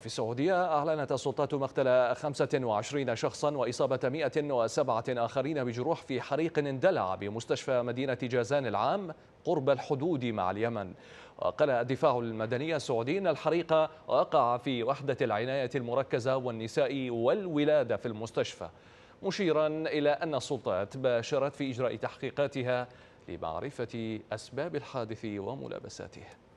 في السعودية أعلنت السلطات مقتل 25 شخصا وإصابة 107 آخرين بجروح في حريق اندلع بمستشفى مدينة جازان العام قرب الحدود مع اليمن وقال الدفاع المدني السعودي أن الحريق وقع في وحدة العناية المركزة والنساء والولادة في المستشفى مشيرا إلى أن السلطات باشرت في إجراء تحقيقاتها لمعرفة أسباب الحادث وملابساته